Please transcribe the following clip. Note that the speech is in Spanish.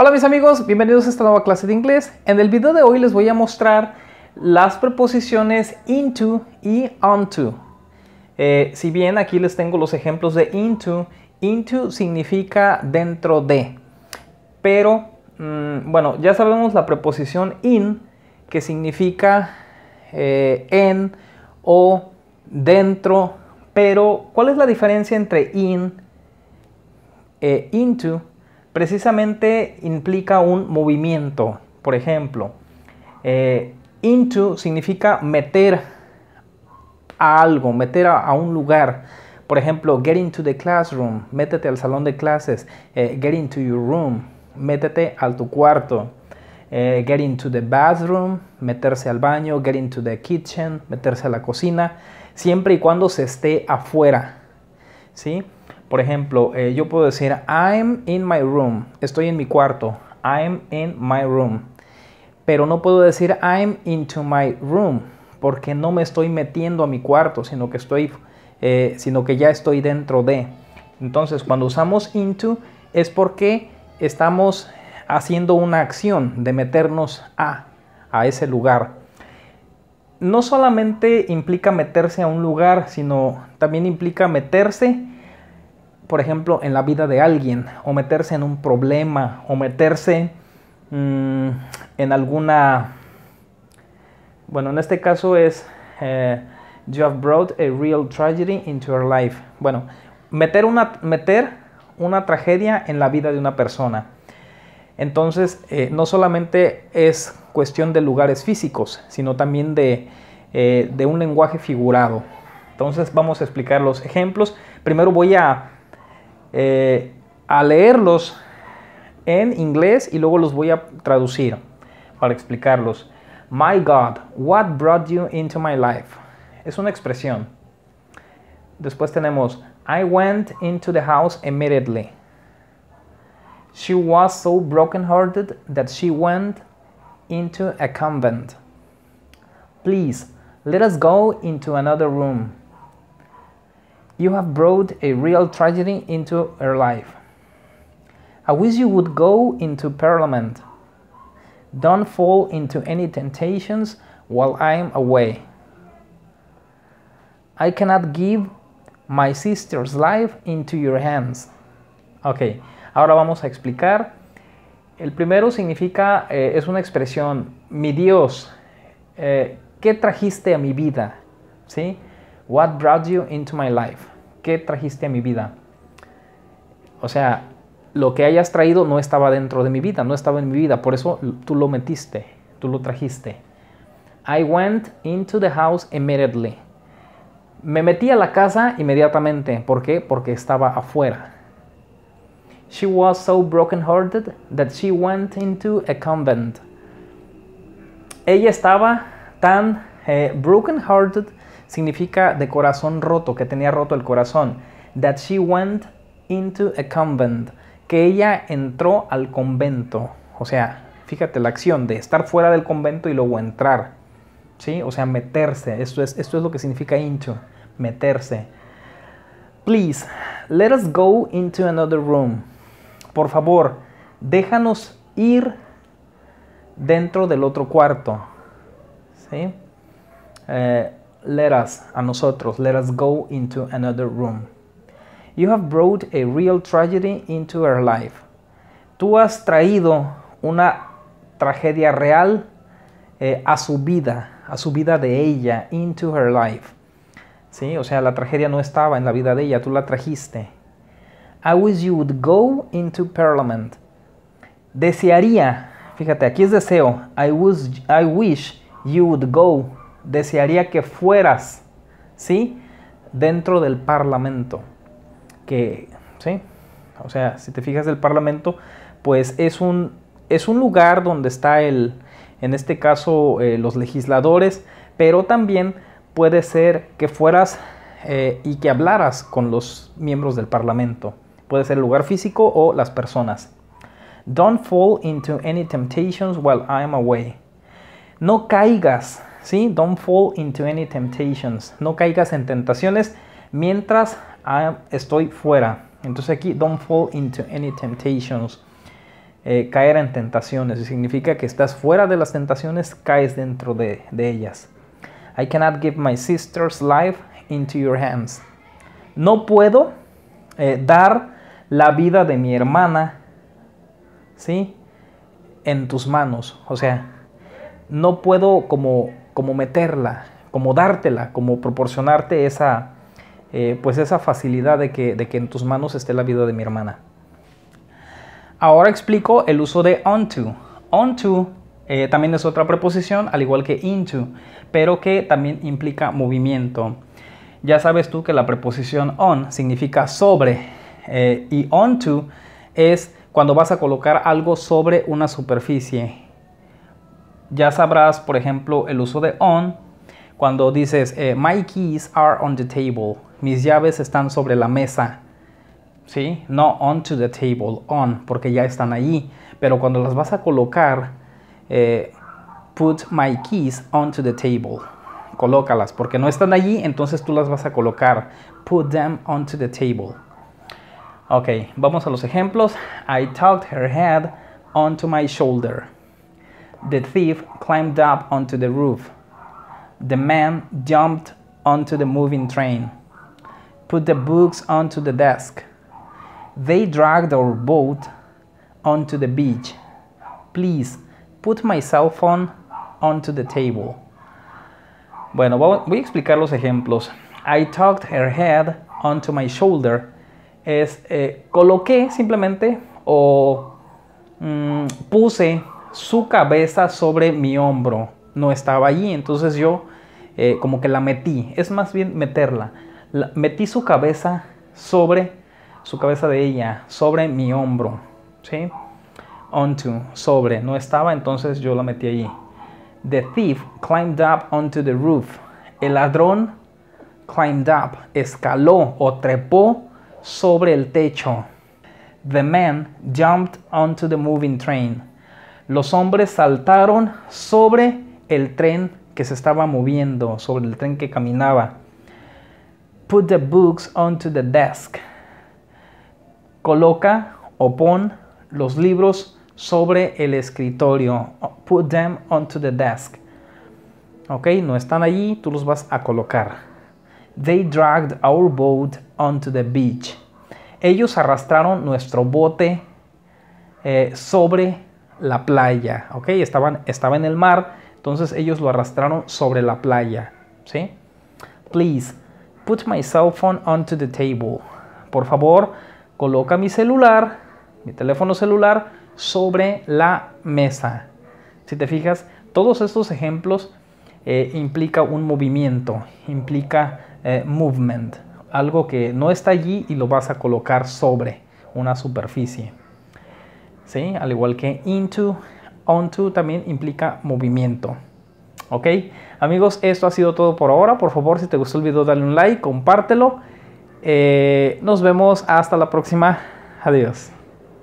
Hola mis amigos, bienvenidos a esta nueva clase de inglés. En el video de hoy les voy a mostrar las preposiciones into y onto. Eh, si bien aquí les tengo los ejemplos de into, into significa dentro de. Pero, mm, bueno, ya sabemos la preposición in, que significa eh, en o dentro. Pero, ¿cuál es la diferencia entre in, e into precisamente implica un movimiento. Por ejemplo, eh, into significa meter a algo, meter a, un lugar. Por ejemplo, get into the classroom, métete al salón de clases, eh, get into your room, métete al tu cuarto. Eh, get into the bathroom, meterse al baño, get into the kitchen, meterse a la cocina, siempre y cuando se esté afuera. ¿Sí? Por ejemplo, eh, yo puedo decir, I'm in my room. Estoy en mi cuarto. I'm in my room. Pero no puedo decir I'm into my room porque no me estoy metiendo a mi cuarto, sino que estoy, eh, sino que ya estoy dentro de. Entonces, cuando usamos into es porque estamos haciendo una acción de meternos a, a ese lugar. No solamente implica meterse a un lugar, sino también implica meterse por ejemplo, en la vida de alguien, o meterse en un problema, o meterse mm, en alguna... Bueno, en este caso es, eh, you have brought a real tragedy into your life. Bueno, meter una, meter una tragedia en la vida de una persona. Entonces, eh, no solamente es cuestión de lugares físicos, sino también eh, de un lenguaje figurado. Entonces, vamos a explicar los ejemplos. Primero voy a eh, a leerlos en inglés y luego los voy a traducir para explicarlos. My God, what brought you into my life? Es una expresión. Después tenemos, I went into the house immediately. She was so broken-hearted that she went into a convent. Please, let us go into another room. You have brought a real tragedy into her life. I wish you would go into Parliament. Don't fall into any temptations while I am away. I cannot give my sister's life into your hands. Ok, ahora vamos a explicar. El primero significa, eh, es una expresión, mi Dios, eh, ¿qué trajiste a mi vida? ¿Sí? What brought you into my life? ¿Qué trajiste a mi vida? O sea, lo que hayas traído no estaba dentro de mi vida, no estaba en mi vida, por eso tú lo metiste, tú lo trajiste. I went into the house immediately. Me metí a la casa inmediatamente. ¿Por qué? Porque estaba afuera. She was so broken-hearted that she went into a convent. Ella estaba tan eh, broken-hearted significa de corazón roto, que tenía roto el corazón. That she went into a convent, que ella entró al convento. O sea, fíjate la acción de estar fuera del convento y luego entrar. ¿Sí? O sea, meterse. Esto es, esto es lo que significa into, meterse. Please, let us go into another room. Por favor, déjanos ir dentro del otro cuarto. ¿Sí? Eh, let us, a nosotros, let us go into another room. You have brought a real tragedy into her life. Tú has traído una tragedia real eh, a su vida, a su vida de ella, into her life. ¿Sí? O sea, la tragedia no estaba en la vida de ella, tú la trajiste. I wish you would go into parliament. Desearía, fíjate, aquí es deseo. I wish, I wish you would go desearía que fueras, ¿sí? Dentro del Parlamento. Que, ¿sí? O sea, si te fijas el Parlamento, pues es un, es un lugar donde está el, en este caso, eh, los legisladores, pero también puede ser que fueras eh, y que hablaras con los miembros del Parlamento. Puede ser el lugar físico o las personas. Don't fall into any temptations while I am away. No caigas ¿sí? Don't fall into any temptations. No caigas en tentaciones mientras ah, estoy fuera. Entonces aquí, don't fall into any temptations. Eh, caer en tentaciones. Significa que estás fuera de las tentaciones, caes dentro de, ellas. I cannot give my sister's life into your hands. No puedo eh, dar la vida de mi hermana, ¿sí? En tus manos. O sea, no puedo como como meterla, como dártela, como proporcionarte esa, eh, pues esa facilidad de que, de que en tus manos esté la vida de mi hermana. Ahora explico el uso de onto. Onto to eh, también es otra preposición, al igual que into, pero que también implica movimiento. Ya sabes tú que la preposición on significa sobre y eh, y onto es cuando vas a colocar algo sobre una superficie ya sabrás, por ejemplo, el uso de on cuando dices eh, my keys are on the table, mis llaves están sobre la mesa. ¿Sí? No on to the table, on, porque ya están allí. Pero cuando las vas a colocar, eh, put my keys onto the table. Colócalas, porque no están allí, entonces tú las vas a colocar. Put them onto the table. Ok, vamos a los ejemplos. I tucked her head onto my shoulder. The thief climbed up onto the roof. The man jumped onto the moving train, put the books onto the desk. They dragged our boat onto the beach. Please put my cell phone onto the table. Bueno, voy a explicar los ejemplos. I tucked her head onto my shoulder. Es eh, coloqué simplemente o mm, puse su cabeza sobre mi hombro. No estaba allí, entonces yo eh, como que la metí, es más bien meterla. metí su cabeza sobre su cabeza de ella, sobre mi hombro, ¿sí? Onto, sobre, no estaba, entonces yo la metí allí. The thief climbed up onto the roof. El ladrón climbed up, escaló o trepó sobre el techo. The man jumped onto the moving train los hombres saltaron sobre el tren que se estaba moviendo, sobre el tren que caminaba. Put the books onto the desk. Coloca o pon los libros sobre el escritorio. Put them onto the desk. Ok, no están allí, tú los vas a colocar. They dragged our boat onto the beach. Ellos arrastraron nuestro bote eh, sobre la playa, ¿ok? Estaban, estaba en el mar, entonces ellos lo arrastraron sobre la playa, ¿sí? Please, put my cell phone onto the table. Por favor, coloca mi celular, mi teléfono celular, sobre la mesa. Si te fijas, todos estos ejemplos eh, implica un movimiento, implica eh, movement, algo que no está allí y lo vas a colocar sobre una superficie. Al igual que into, onto también implica movimiento. ¿Ok? Amigos, esto ha sido todo por ahora. Por favor, si te gustó el video, dale un like, compártelo. Eh, nos vemos hasta la próxima. Adiós.